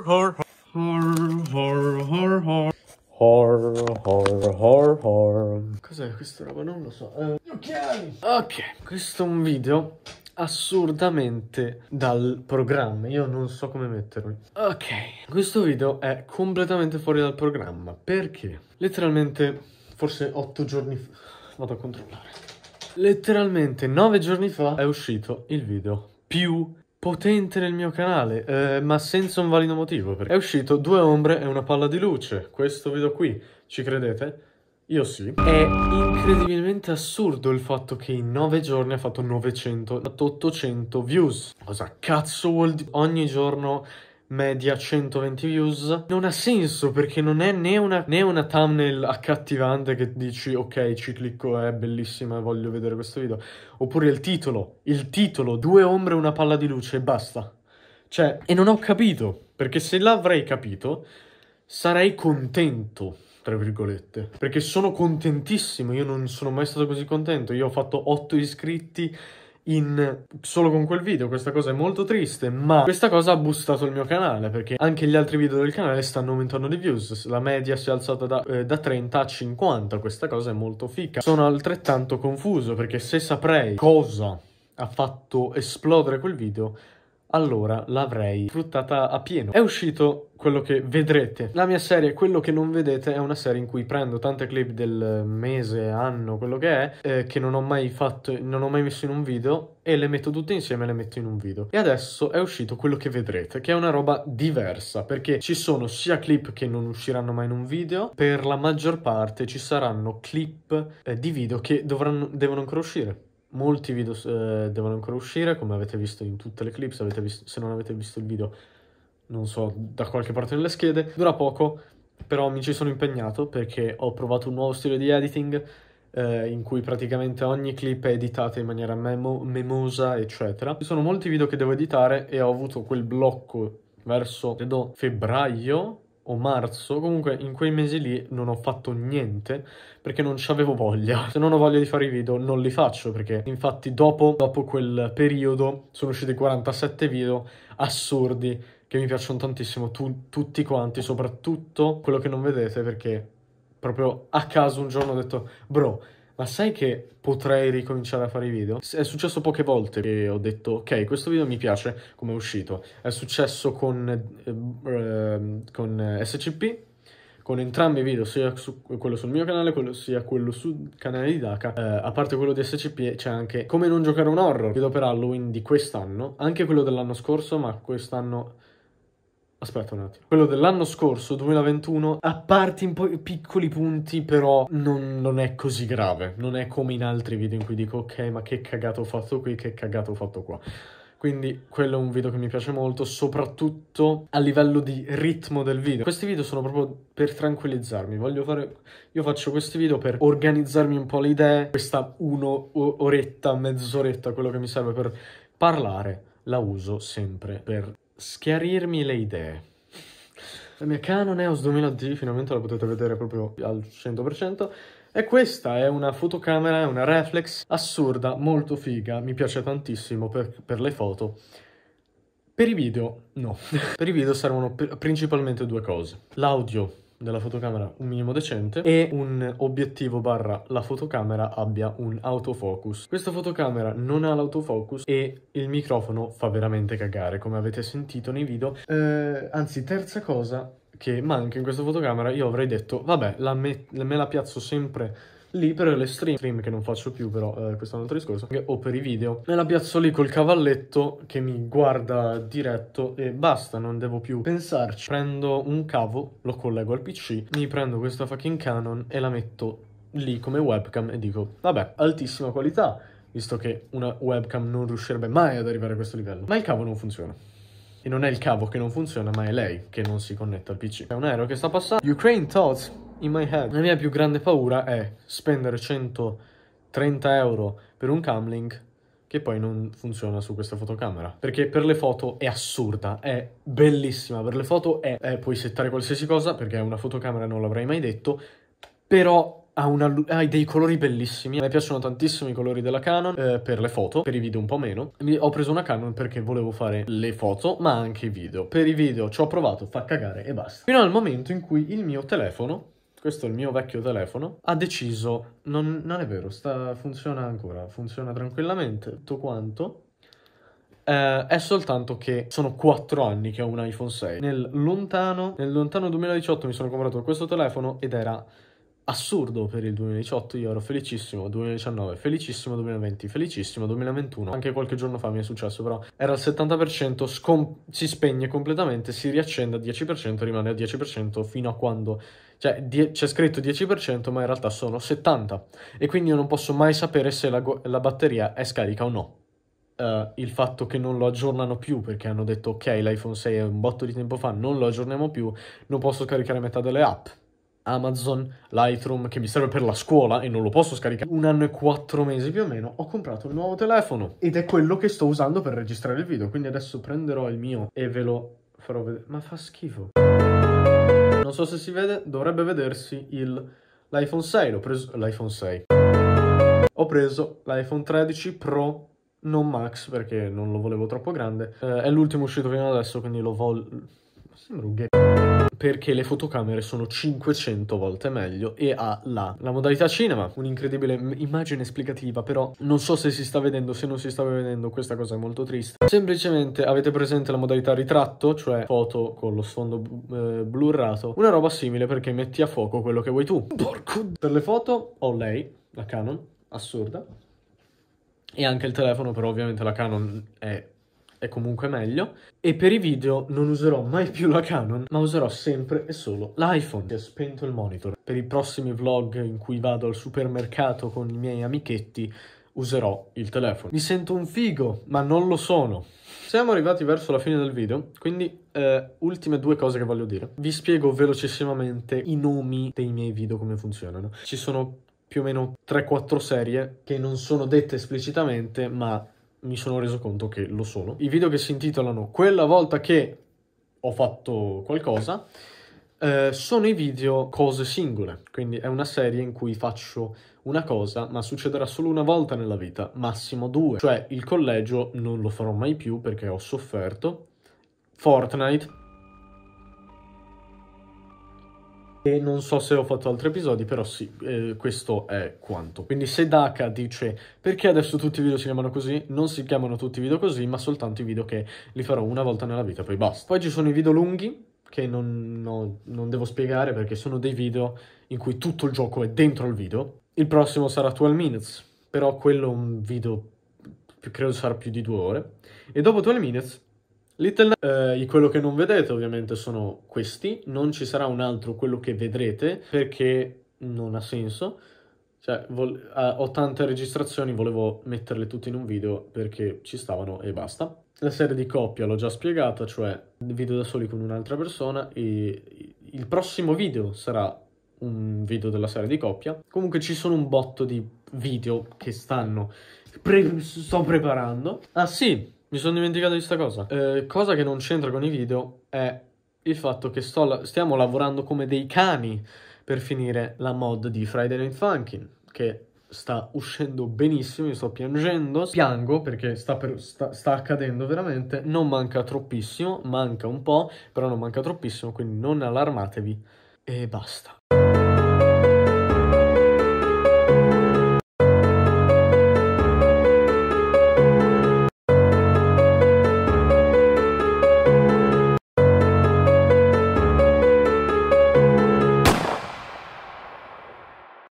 har, Horror, horror, horror, horror. Cos'è questa roba? Non lo so. Eh, ok, questo è un video assurdamente dal programma. Io non so come metterlo. Ok, questo video è completamente fuori dal programma. Perché? Letteralmente, forse otto giorni fa... Vado a controllare. Letteralmente nove giorni fa è uscito il video più potente nel mio canale, eh, ma senza un valido motivo. Perché è uscito Due ombre e una palla di luce, questo video qui, ci credete? Io sì. È incredibilmente assurdo il fatto che in nove giorni ha fatto 900, 800 views. Cosa cazzo vuol dire? Ogni giorno media 120 views non ha senso perché non è né una, né una thumbnail accattivante che dici ok ci clicco è bellissima voglio vedere questo video oppure il titolo il titolo due ombre e una palla di luce e basta cioè e non ho capito perché se l'avrei capito sarei contento tra virgolette perché sono contentissimo io non sono mai stato così contento io ho fatto 8 iscritti in solo con quel video, questa cosa è molto triste, ma questa cosa ha boostato il mio canale perché anche gli altri video del canale stanno aumentando di views, la media si è alzata da, eh, da 30 a 50, questa cosa è molto fica. Sono altrettanto confuso perché se saprei cosa ha fatto esplodere quel video allora l'avrei fruttata a pieno. È uscito quello che vedrete. La mia serie, quello che non vedete, è una serie in cui prendo tante clip del mese, anno, quello che è, eh, che non ho mai fatto, non ho mai messo in un video e le metto tutte insieme e le metto in un video. E adesso è uscito quello che vedrete, che è una roba diversa, perché ci sono sia clip che non usciranno mai in un video, per la maggior parte ci saranno clip eh, di video che dovranno, devono ancora uscire molti video eh, devono ancora uscire, come avete visto in tutte le clips, visto, se non avete visto il video, non so, da qualche parte nelle schede, dura poco, però mi ci sono impegnato perché ho provato un nuovo stile di editing eh, in cui praticamente ogni clip è editata in maniera memo memosa, eccetera. Ci sono molti video che devo editare e ho avuto quel blocco verso, credo, febbraio, o marzo, comunque in quei mesi lì non ho fatto niente perché non avevo voglia. Se non ho voglia di fare i video non li faccio perché infatti dopo, dopo quel periodo sono usciti 47 video assurdi che mi piacciono tantissimo, tu, tutti quanti, soprattutto quello che non vedete perché proprio a caso un giorno ho detto bro ma sai che potrei ricominciare a fare i video? È successo poche volte che ho detto, ok, questo video mi piace come è uscito. È successo con, eh, ehm, con SCP, con entrambi i video, sia su, quello sul mio canale, quello, sia quello sul canale di Daka. Eh, a parte quello di SCP c'è anche Come non giocare un horror, video per Halloween di quest'anno, anche quello dell'anno scorso, ma quest'anno Aspetta un attimo. Quello dell'anno scorso, 2021, a parte in po- piccoli punti, però non, non, è così grave. Non è come in altri video in cui dico, ok, ma che cagato ho fatto qui, che cagato ho fatto qua. Quindi quello è un video che mi piace molto, soprattutto a livello di ritmo del video. Questi video sono proprio per tranquillizzarmi. Voglio fare... Io faccio questi video per organizzarmi un po' le idee. Questa un'oretta, mezz'oretta, quello che mi serve per parlare, la uso sempre per schiarirmi le idee. La mia Canon EOS 2000D, finalmente la potete vedere proprio al 100%. E questa è una fotocamera, è una reflex assurda, molto figa, mi piace tantissimo per, per le foto. Per i video, no. per i video servono principalmente due cose. L'audio, della fotocamera un minimo decente e un obiettivo barra la fotocamera abbia un autofocus. Questa fotocamera non ha l'autofocus e il microfono fa veramente cagare, come avete sentito nei video. Eh, anzi, terza cosa che manca in questa fotocamera, io avrei detto, vabbè, la me, me la piazzo sempre lì per le stream, stream che non faccio più però, eh, questo è un altro discorso, o per i video, me la piazzo lì col cavalletto che mi guarda diretto e basta, non devo più pensarci. Prendo un cavo, lo collego al PC, mi prendo questa fucking Canon e la metto lì come webcam e dico, vabbè, altissima qualità, visto che una webcam non riuscirebbe mai ad arrivare a questo livello. Ma il cavo non funziona. E non è il cavo che non funziona, ma è lei che non si connette al PC. È un aereo che sta passando. Ukraine thoughts in my head. La mia più grande paura è spendere 130 euro per un camlink che poi non funziona su questa fotocamera. Perché per le foto è assurda, è bellissima. Per le foto è, è eh, puoi settare qualsiasi cosa, perché è una fotocamera, non l'avrei mai detto, però ha, una, ha, dei colori bellissimi. A me piacciono tantissimo i colori della Canon eh, per le foto, per i video un po' meno. ho preso una Canon perché volevo fare le foto, ma anche i video. Per i video ci ho provato, fa cagare e basta. Fino al momento in cui il mio telefono questo è il mio vecchio telefono, ha deciso, non, non è vero, sta, funziona ancora, funziona tranquillamente, tutto quanto, eh, è soltanto che sono 4 anni che ho un iPhone 6. Nel lontano, nel lontano 2018 mi sono comprato questo telefono ed era assurdo per il 2018, io ero felicissimo, 2019 felicissimo, 2020 felicissimo, 2021 anche qualche giorno fa mi è successo però era al 70%, si spegne completamente, si riaccende al 10%, rimane al 10% fino a quando cioè die- c'è scritto 10%, ma in realtà sono 70%. E quindi io non posso mai sapere se la, go- la batteria è scarica o no. Uh, il fatto che non lo aggiornano più perché hanno detto ok l'iPhone 6 è un botto di tempo fa non lo aggiorniamo più non posso scaricare metà delle app Amazon Lightroom che mi serve per la scuola e non lo posso scaricare un anno e quattro mesi più o meno ho comprato il nuovo telefono ed è quello che sto usando per registrare il video quindi adesso prenderò il mio e ve lo farò vedere ma fa schifo non so se si vede, dovrebbe vedersi l'iPhone 6, l'ho preso, l'iPhone 6. Ho preso l'iPhone 13 Pro non Max perché non lo volevo troppo grande. Eh, è l'ultimo uscito fino adesso, quindi lo voglio rughe perché le fotocamere sono 500 volte meglio e ha la, la modalità cinema, un'incredibile immagine esplicativa, però non so se si sta vedendo, se non si sta vedendo, questa cosa è molto triste. Semplicemente avete presente la modalità ritratto, cioè foto con lo sfondo eh, blurrato, una roba simile perché metti a fuoco quello che vuoi tu. Porco! Per le foto ho lei, la Canon, assurda, e anche il telefono, però ovviamente la Canon è è comunque meglio. E per i video non userò mai più la Canon, ma userò sempre e solo l'iPhone. Ho spento il monitor. Per i prossimi vlog in cui vado al supermercato con i miei amichetti userò il telefono. Mi sento un figo, ma non lo sono. Siamo arrivati verso la fine del video, quindi eh, ultime due cose che voglio dire. Vi spiego velocissimamente i nomi dei miei video, come funzionano. Ci sono più o meno 3-4 serie che non sono dette esplicitamente, ma mi sono reso conto che lo sono. I video che si intitolano Quella volta che ho fatto qualcosa eh, sono i video cose singole, quindi è una serie in cui faccio una cosa, ma succederà solo una volta nella vita, massimo due. Cioè il collegio non lo farò mai più perché ho sofferto. Fortnite E non so se ho fatto altri episodi, però sì, eh, questo è quanto. Quindi se Daka dice perché adesso tutti i video si chiamano così, non si chiamano tutti i video così, ma soltanto i video che li farò una volta nella vita, poi basta. Poi ci sono i video lunghi, che non, no, non devo spiegare perché sono dei video in cui tutto il gioco è dentro il video. Il prossimo sarà 12 Minutes, però quello è un video, credo sarà più di due ore. E dopo 12 Minutes Little, eh, quello che non vedete ovviamente sono questi, non ci sarà un altro quello che vedrete perché non ha senso. Cioè, eh, ho tante registrazioni, volevo metterle tutte in un video perché ci stavano e basta. La serie di coppia l'ho già spiegata, cioè video da soli con un'altra persona e il prossimo video sarà un video della serie di coppia. Comunque ci sono un botto di video che stanno... Pre- sto preparando. Ah sì, mi sono dimenticato di questa cosa. Eh, cosa che non c'entra con i video è il fatto che la stiamo lavorando come dei cani per finire la mod di Friday Night Funkin', che sta uscendo benissimo, io sto piangendo, piango perché sta, per, sta, sta, accadendo veramente, non manca troppissimo, manca un po', però non manca troppissimo, quindi non allarmatevi e basta.